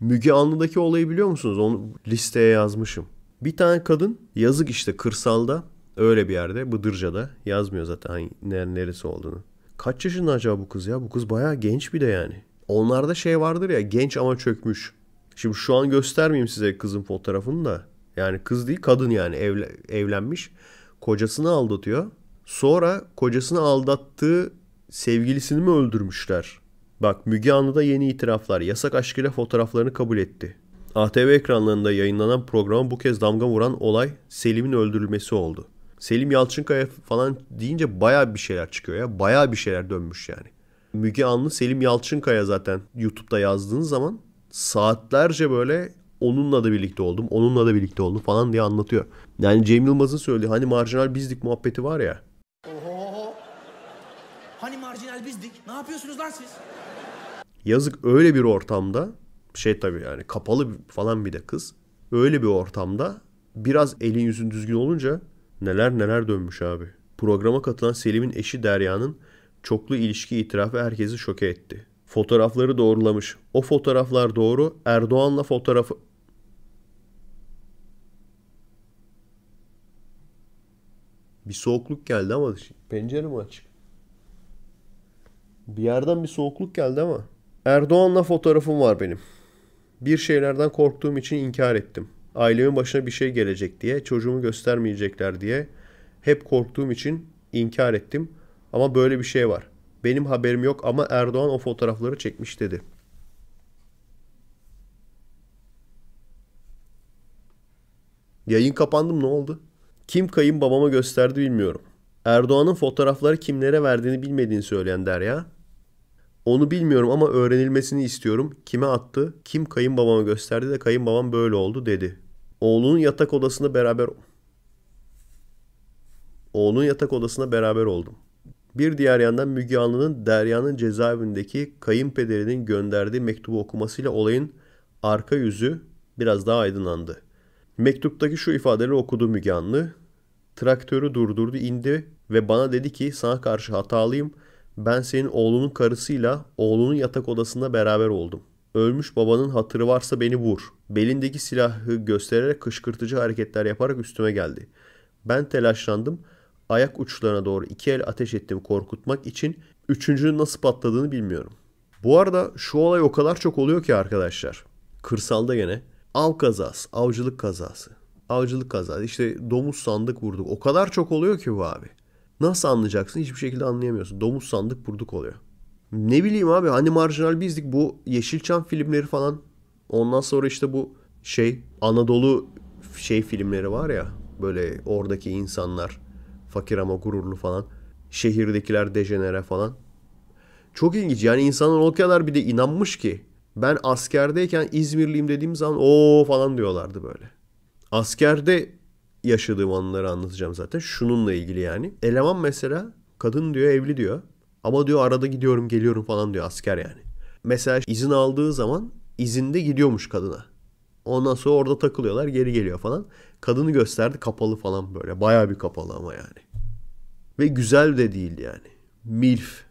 Müge Anlı'daki olayı biliyor musunuz? Onu listeye yazmışım. Bir tane kadın yazık işte kırsalda öyle bir yerde Bıdırca'da yazmıyor zaten hangi, neresi olduğunu. Kaç yaşında acaba bu kız ya? Bu kız bayağı genç bir de yani. Onlarda şey vardır ya genç ama çökmüş. Şimdi şu an göstermeyeyim size kızın fotoğrafını da. Yani kız değil kadın yani evle, evlenmiş. Kocasını aldatıyor. Sonra kocasını aldattığı sevgilisini mi öldürmüşler? Bak Müge Anlı'da yeni itiraflar. Yasak aşk ile fotoğraflarını kabul etti. ATV ekranlarında yayınlanan programa bu kez damga vuran olay Selim'in öldürülmesi oldu. Selim Yalçınkaya falan deyince baya bir şeyler çıkıyor ya. Baya bir şeyler dönmüş yani. Müge Anlı Selim Yalçınkaya zaten YouTube'da yazdığın zaman saatlerce böyle onunla da birlikte oldum, onunla da birlikte oldum falan diye anlatıyor. Yani Cem Yılmaz'ın söylediği hani marjinal bizlik muhabbeti var ya. Meral bizdik. Ne yapıyorsunuz lan siz? Yazık öyle bir ortamda şey tabii yani kapalı falan bir de kız. Öyle bir ortamda biraz elin yüzün düzgün olunca neler neler dönmüş abi. Programa katılan Selim'in eşi Derya'nın çoklu ilişki itirafı herkesi şoke etti. Fotoğrafları doğrulamış. O fotoğraflar doğru. Erdoğan'la fotoğrafı... Bir soğukluk geldi ama pencere mi açık? Bir yerden bir soğukluk geldi ama. Erdoğan'la fotoğrafım var benim. Bir şeylerden korktuğum için inkar ettim. Ailemin başına bir şey gelecek diye, çocuğumu göstermeyecekler diye hep korktuğum için inkar ettim. Ama böyle bir şey var. Benim haberim yok ama Erdoğan o fotoğrafları çekmiş dedi. Yayın kapandım ne oldu? Kim kayın babama gösterdi bilmiyorum. Erdoğan'ın fotoğrafları kimlere verdiğini bilmediğini söyleyen Derya, onu bilmiyorum ama öğrenilmesini istiyorum. Kime attı? Kim kayınbabama gösterdi de kayınbabam böyle oldu dedi. Oğlunun yatak odasında beraber Oğlunun yatak odasında beraber oldum. Bir diğer yandan Müge Anlı'nın Derya'nın cezaevindeki kayınpederinin gönderdiği mektubu okumasıyla olayın arka yüzü biraz daha aydınlandı. Mektuptaki şu ifadeleri okudu Müge Anlı. Traktörü durdurdu indi ve bana dedi ki sana karşı hatalıyım.'' Ben senin oğlunun karısıyla oğlunun yatak odasında beraber oldum. Ölmüş babanın hatırı varsa beni vur. Belindeki silahı göstererek kışkırtıcı hareketler yaparak üstüme geldi. Ben telaşlandım. Ayak uçlarına doğru iki el ateş ettim korkutmak için. Üçüncünün nasıl patladığını bilmiyorum. Bu arada şu olay o kadar çok oluyor ki arkadaşlar. Kırsalda gene av kazası, avcılık kazası. Avcılık kazası. İşte domuz sandık vurduk. O kadar çok oluyor ki bu abi. Nasıl anlayacaksın? Hiçbir şekilde anlayamıyorsun. Domuz sandık burduk oluyor. Ne bileyim abi hani marjinal bizdik bu Yeşilçam filmleri falan. Ondan sonra işte bu şey Anadolu şey filmleri var ya böyle oradaki insanlar fakir ama gururlu falan. Şehirdekiler dejenere falan. Çok ilginç yani insanlar o kadar bir de inanmış ki ben askerdeyken İzmirliyim dediğim zaman o falan diyorlardı böyle. Askerde yaşadığım anları anlatacağım zaten. Şununla ilgili yani. Eleman mesela kadın diyor evli diyor. Ama diyor arada gidiyorum geliyorum falan diyor asker yani. Mesela izin aldığı zaman izinde gidiyormuş kadına. Ondan sonra orada takılıyorlar geri geliyor falan. Kadını gösterdi kapalı falan böyle. Baya bir kapalı ama yani. Ve güzel de değildi yani. Milf.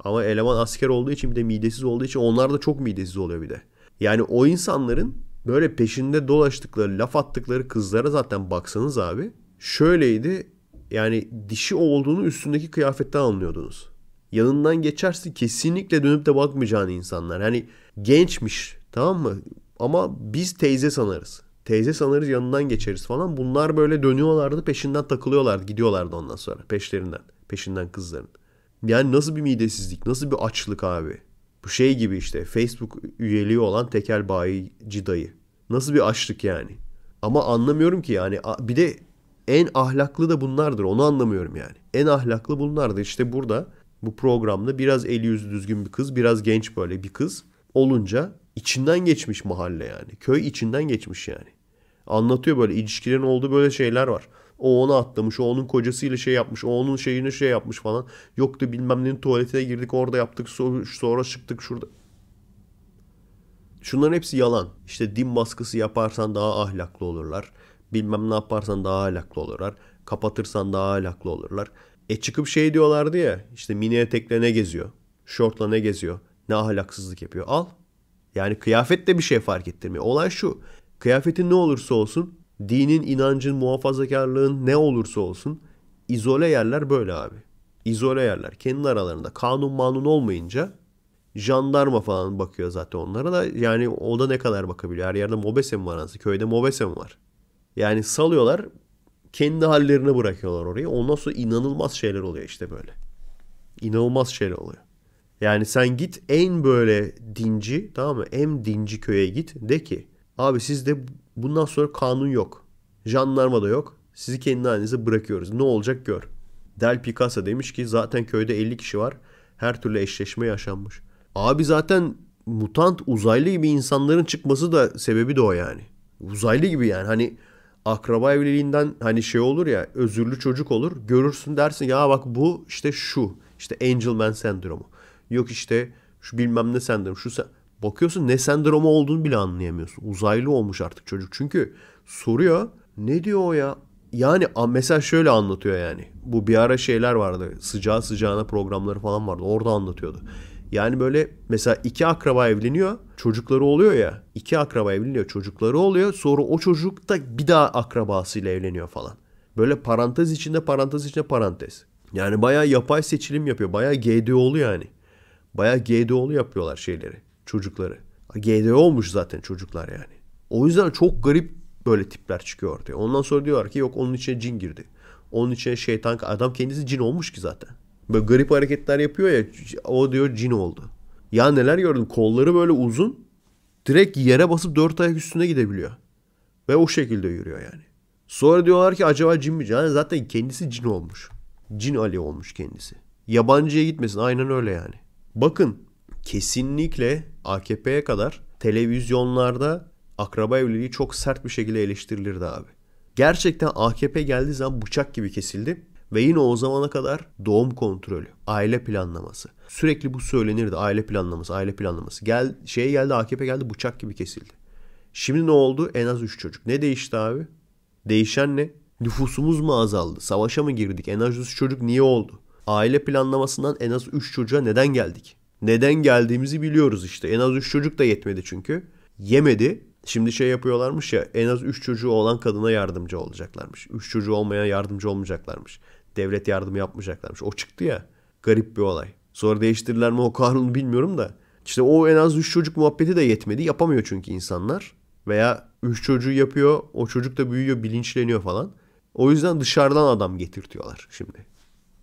Ama eleman asker olduğu için bir de midesiz olduğu için onlar da çok midesiz oluyor bir de. Yani o insanların böyle peşinde dolaştıkları, laf attıkları kızlara zaten baksanız abi. Şöyleydi yani dişi olduğunu üstündeki kıyafetten anlıyordunuz. Yanından geçersin kesinlikle dönüp de bakmayacağın insanlar. Hani gençmiş tamam mı? Ama biz teyze sanarız. Teyze sanarız yanından geçeriz falan. Bunlar böyle dönüyorlardı peşinden takılıyorlardı gidiyorlardı ondan sonra peşlerinden. Peşinden kızların. Yani nasıl bir midesizlik nasıl bir açlık abi. Bu şey gibi işte Facebook üyeliği olan tekel bayici dayı. Nasıl bir açlık yani. Ama anlamıyorum ki yani bir de en ahlaklı da bunlardır onu anlamıyorum yani. En ahlaklı bunlardır işte burada bu programda biraz eli yüzü düzgün bir kız biraz genç böyle bir kız olunca içinden geçmiş mahalle yani. Köy içinden geçmiş yani. Anlatıyor böyle ilişkilerin olduğu böyle şeyler var. O onu atlamış. O onun kocasıyla şey yapmış. O onun şeyine şey yapmış falan. Yoktu bilmem nenin tuvaletine girdik orada yaptık sonra çıktık şurada. Şunların hepsi yalan. İşte din baskısı yaparsan daha ahlaklı olurlar. Bilmem ne yaparsan daha ahlaklı olurlar. Kapatırsan daha ahlaklı olurlar. E çıkıp şey diyorlardı ya işte mini etekle ne geziyor? Şortla ne geziyor? Ne ahlaksızlık yapıyor? Al. Yani kıyafet de bir şey fark ettirmiyor. Olay şu. Kıyafetin ne olursa olsun dinin, inancın, muhafazakarlığın ne olursa olsun izole yerler böyle abi. İzole yerler. Kendi aralarında kanun manun olmayınca jandarma falan bakıyor zaten onlara da. Yani o da ne kadar bakabiliyor. Her yerde mobesem var aslında. Köyde mobesem var. Yani salıyorlar. Kendi hallerine bırakıyorlar orayı. Ondan sonra inanılmaz şeyler oluyor işte böyle. İnanılmaz şeyler oluyor. Yani sen git en böyle dinci tamam mı? En dinci köye git. De ki abi siz de Bundan sonra kanun yok. Jandarma da yok. Sizi kendi halinize bırakıyoruz. Ne olacak gör. Del Picasso demiş ki zaten köyde 50 kişi var. Her türlü eşleşme yaşanmış. Abi zaten mutant uzaylı gibi insanların çıkması da sebebi de o yani. Uzaylı gibi yani hani akraba evliliğinden hani şey olur ya özürlü çocuk olur. Görürsün dersin ya bak bu işte şu. işte Angelman sendromu. Yok işte şu bilmem ne sendromu. Şu sen... Bakıyorsun ne sendromu olduğunu bile anlayamıyorsun. Uzaylı olmuş artık çocuk. Çünkü soruyor ne diyor o ya? Yani mesela şöyle anlatıyor yani. Bu bir ara şeyler vardı. Sıcağı sıcağına programları falan vardı. Orada anlatıyordu. Yani böyle mesela iki akraba evleniyor. Çocukları oluyor ya. İki akraba evleniyor. Çocukları oluyor. Sonra o çocuk da bir daha akrabasıyla evleniyor falan. Böyle parantez içinde parantez içinde parantez. Yani bayağı yapay seçilim yapıyor. Bayağı GDO'lu yani. Bayağı GDO'lu yapıyorlar şeyleri çocukları. GDO olmuş zaten çocuklar yani. O yüzden çok garip böyle tipler çıkıyor ortaya. Ondan sonra diyorlar ki yok onun içine cin girdi. Onun içine şeytan adam kendisi cin olmuş ki zaten. Böyle garip hareketler yapıyor ya o diyor cin oldu. Ya neler gördüm kolları böyle uzun direkt yere basıp dört ayak üstüne gidebiliyor. Ve o şekilde yürüyor yani. Sonra diyorlar ki acaba cin mi? Yani zaten kendisi cin olmuş. Cin Ali olmuş kendisi. Yabancıya gitmesin aynen öyle yani. Bakın kesinlikle AKP'ye kadar televizyonlarda akraba evliliği çok sert bir şekilde eleştirilirdi abi. Gerçekten AKP geldiği zaman bıçak gibi kesildi. Ve yine o zamana kadar doğum kontrolü, aile planlaması. Sürekli bu söylenirdi. Aile planlaması, aile planlaması. Gel şeye geldi AKP geldi bıçak gibi kesildi. Şimdi ne oldu? En az 3 çocuk. Ne değişti abi? Değişen ne? Nüfusumuz mu azaldı? Savaşa mı girdik? En az 3 çocuk niye oldu? Aile planlamasından en az 3 çocuğa neden geldik? Neden geldiğimizi biliyoruz işte. En az 3 çocuk da yetmedi çünkü. Yemedi. Şimdi şey yapıyorlarmış ya en az 3 çocuğu olan kadına yardımcı olacaklarmış. 3 çocuğu olmayan yardımcı olmayacaklarmış. Devlet yardım yapmayacaklarmış. O çıktı ya. Garip bir olay. Sonra değiştirdiler mi o kanunu bilmiyorum da. İşte o en az 3 çocuk muhabbeti de yetmedi. Yapamıyor çünkü insanlar. Veya 3 çocuğu yapıyor. O çocuk da büyüyor bilinçleniyor falan. O yüzden dışarıdan adam getirtiyorlar şimdi.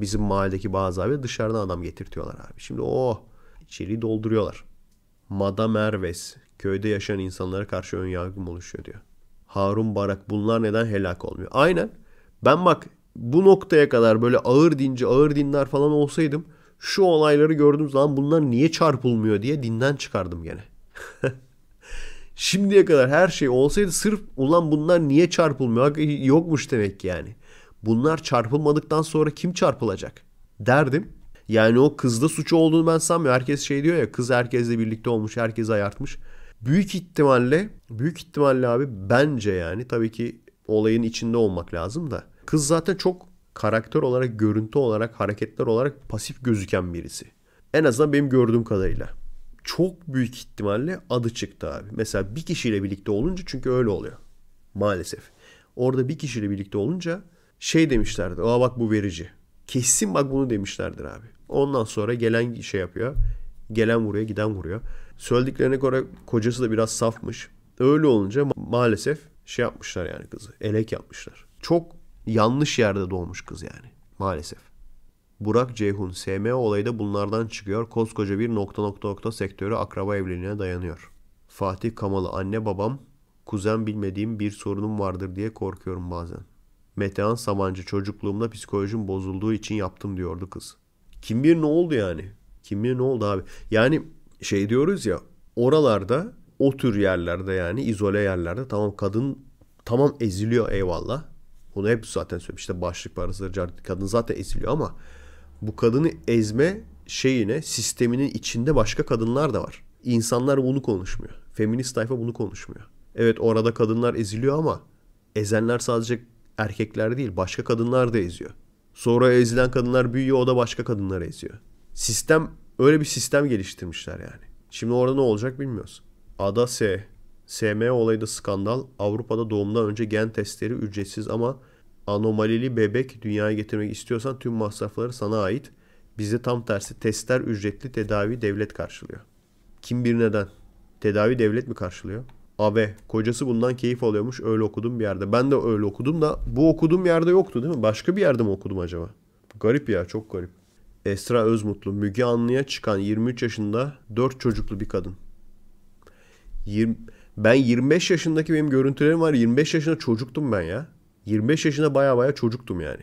Bizim mahalledeki bazı abi dışarıdan adam getirtiyorlar abi. Şimdi o oh, içeriği dolduruyorlar. Madame Erves köyde yaşayan insanlara karşı ön yargım oluşuyor diyor. Harun Barak bunlar neden helak olmuyor? Aynen. Ben bak bu noktaya kadar böyle ağır dinci ağır dinler falan olsaydım şu olayları gördüğüm zaman bunlar niye çarpılmıyor diye dinden çıkardım gene. Şimdiye kadar her şey olsaydı sırf ulan bunlar niye çarpılmıyor yokmuş demek yani. Bunlar çarpılmadıktan sonra kim çarpılacak derdim. Yani o kızda suçu olduğunu ben sanmıyorum. Herkes şey diyor ya kız herkesle birlikte olmuş, herkes ayartmış. Büyük ihtimalle, büyük ihtimalle abi bence yani tabii ki olayın içinde olmak lazım da. Kız zaten çok karakter olarak, görüntü olarak, hareketler olarak pasif gözüken birisi. En azından benim gördüğüm kadarıyla. Çok büyük ihtimalle adı çıktı abi. Mesela bir kişiyle birlikte olunca çünkü öyle oluyor. Maalesef. Orada bir kişiyle birlikte olunca şey demişlerdi. Aa bak bu verici. Kesin bak bunu demişlerdir abi. Ondan sonra gelen şey yapıyor. Gelen vuruyor, giden vuruyor. Söylediklerine göre kocası da biraz safmış. Öyle olunca ma- maalesef şey yapmışlar yani kızı. Elek yapmışlar. Çok yanlış yerde doğmuş kız yani. Maalesef. Burak Ceyhun SM olayı da bunlardan çıkıyor. Koskoca bir nokta nokta nokta sektörü akraba evliliğine dayanıyor. Fatih Kamalı anne babam kuzen bilmediğim bir sorunum vardır diye korkuyorum bazen. Metehan Samancı çocukluğumda psikolojim bozulduğu için yaptım diyordu kız. Kim bir ne oldu yani? Kim bir ne oldu abi? Yani şey diyoruz ya oralarda o tür yerlerde yani izole yerlerde tamam kadın tamam eziliyor eyvallah. Bunu hep zaten söylemiş. İşte başlık parası kadın zaten eziliyor ama bu kadını ezme şeyine sisteminin içinde başka kadınlar da var. İnsanlar bunu konuşmuyor. Feminist tayfa bunu konuşmuyor. Evet orada kadınlar eziliyor ama ezenler sadece erkekler değil başka kadınlar da eziyor. Sonra ezilen kadınlar büyüyor o da başka kadınları eziyor. Sistem öyle bir sistem geliştirmişler yani. Şimdi orada ne olacak bilmiyoruz. Ada S. SM olayı da skandal. Avrupa'da doğumdan önce gen testleri ücretsiz ama anomalili bebek dünyaya getirmek istiyorsan tüm masrafları sana ait. Bizde tam tersi testler ücretli tedavi devlet karşılıyor. Kim bir neden? Tedavi devlet mi karşılıyor? Abe. Kocası bundan keyif alıyormuş. Öyle okudum bir yerde. Ben de öyle okudum da bu okuduğum yerde yoktu değil mi? Başka bir yerde mi okudum acaba? Garip ya çok garip. Esra Özmutlu. Müge Anlı'ya çıkan 23 yaşında 4 çocuklu bir kadın. 20, ben 25 yaşındaki benim görüntülerim var. 25 yaşında çocuktum ben ya. 25 yaşında baya baya çocuktum yani.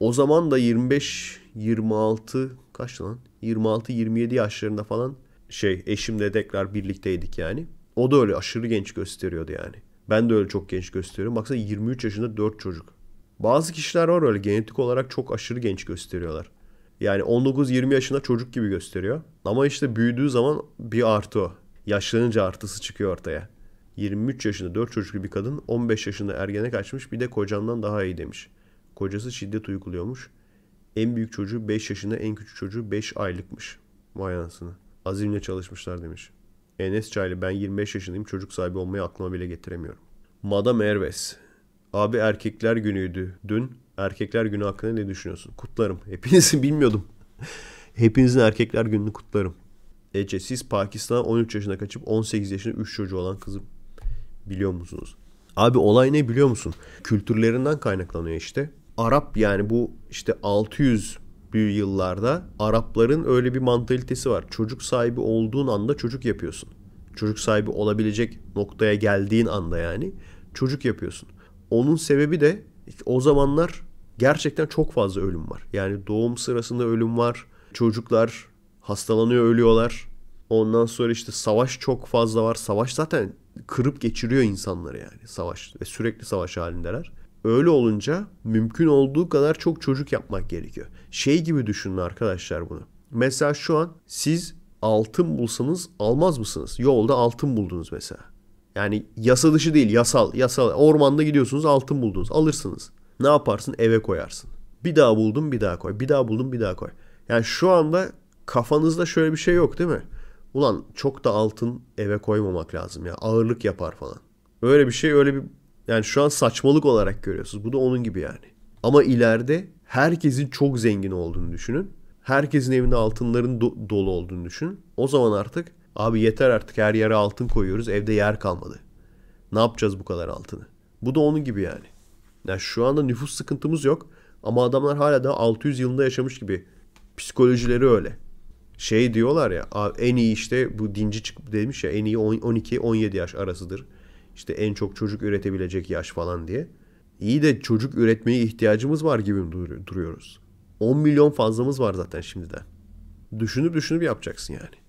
O zaman da 25, 26 kaç lan? 26-27 yaşlarında falan şey eşimle tekrar birlikteydik yani. O da öyle aşırı genç gösteriyordu yani. Ben de öyle çok genç gösteriyorum. Baksana 23 yaşında 4 çocuk. Bazı kişiler var öyle genetik olarak çok aşırı genç gösteriyorlar. Yani 19-20 yaşında çocuk gibi gösteriyor. Ama işte büyüdüğü zaman bir artı o. Yaşlanınca artısı çıkıyor ortaya. 23 yaşında 4 çocuklu bir kadın 15 yaşında ergene kaçmış bir de kocamdan daha iyi demiş. Kocası şiddet uyguluyormuş. En büyük çocuğu 5 yaşında en küçük çocuğu 5 aylıkmış. Vay anasını. Azimle çalışmışlar demiş. Enes Çaylı ben 25 yaşındayım çocuk sahibi olmayı aklıma bile getiremiyorum. Madam Erves. Abi erkekler günüydü dün. Erkekler günü hakkında ne düşünüyorsun? Kutlarım. Hepinizi bilmiyordum. Hepinizin erkekler gününü kutlarım. Ece siz Pakistan'a 13 yaşına kaçıp 18 yaşında 3 çocuğu olan kızı biliyor musunuz? Abi olay ne biliyor musun? Kültürlerinden kaynaklanıyor işte. Arap yani bu işte 600 büyü yıllarda Arapların öyle bir mantalitesi var. Çocuk sahibi olduğun anda çocuk yapıyorsun. Çocuk sahibi olabilecek noktaya geldiğin anda yani çocuk yapıyorsun. Onun sebebi de o zamanlar gerçekten çok fazla ölüm var. Yani doğum sırasında ölüm var. Çocuklar hastalanıyor, ölüyorlar. Ondan sonra işte savaş çok fazla var. Savaş zaten kırıp geçiriyor insanları yani savaş ve sürekli savaş halindeler. Öyle olunca mümkün olduğu kadar çok çocuk yapmak gerekiyor. Şey gibi düşünün arkadaşlar bunu. Mesela şu an siz altın bulsanız almaz mısınız? Yolda altın buldunuz mesela. Yani yasa dışı değil yasal yasal ormanda gidiyorsunuz altın buldunuz alırsınız. Ne yaparsın eve koyarsın. Bir daha buldum bir daha koy bir daha buldum bir daha koy. Yani şu anda kafanızda şöyle bir şey yok değil mi? Ulan çok da altın eve koymamak lazım ya ağırlık yapar falan. Öyle bir şey öyle bir yani şu an saçmalık olarak görüyorsunuz. Bu da onun gibi yani. Ama ileride herkesin çok zengin olduğunu düşünün. Herkesin evinde altınların do- dolu olduğunu düşünün. O zaman artık abi yeter artık her yere altın koyuyoruz. Evde yer kalmadı. Ne yapacağız bu kadar altını? Bu da onun gibi yani. Yani şu anda nüfus sıkıntımız yok. Ama adamlar hala da 600 yılında yaşamış gibi. Psikolojileri öyle. Şey diyorlar ya en iyi işte bu dinci çıkıp demiş ya en iyi 12-17 yaş arasıdır işte en çok çocuk üretebilecek yaş falan diye. İyi de çocuk üretmeye ihtiyacımız var gibi duruyoruz. 10 milyon fazlamız var zaten şimdiden. Düşünüp düşünüp yapacaksın yani.